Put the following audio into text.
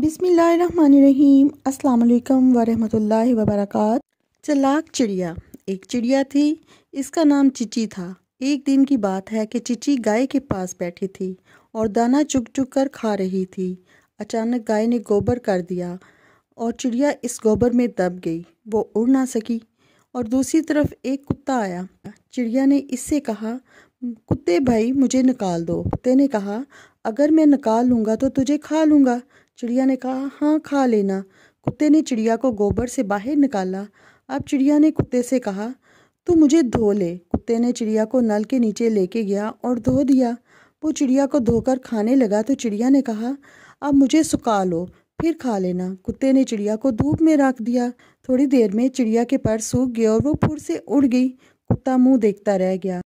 बिसमीम् अल्लाम वरहमल वबरक चलाक चिड़िया एक चिड़िया थी इसका नाम चिची था एक दिन की बात है कि चिची गाय के पास बैठी थी और दाना चुग चुग कर खा रही थी अचानक गाय ने गोबर कर दिया और चिड़िया इस गोबर में दब गई वो उड़ ना सकी और दूसरी तरफ एक कुत्ता आया चिड़िया ने इससे कहा कुत्ते भाई मुझे निकाल दो कुत्ते ने कहा अगर मैं निकाल लूँगा तो तुझे खा लूँगा चिड़िया ने कहा हाँ खा लेना कुत्ते ने चिड़िया को गोबर से बाहर निकाला अब चिड़िया ने कुत्ते से कहा तू मुझे धो ले कुत्ते ने चिड़िया को नल के नीचे लेके गया और धो दिया वो चिड़िया को धोकर खाने लगा तो चिड़िया ने कहा अब मुझे सुखा लो फिर खा लेना कुत्ते ने चिड़िया को धूप में रख दिया थोड़ी देर में चिड़िया के पर सूख गए और वो फुर से उड़ गई कुत्ता मुंह देखता रह गया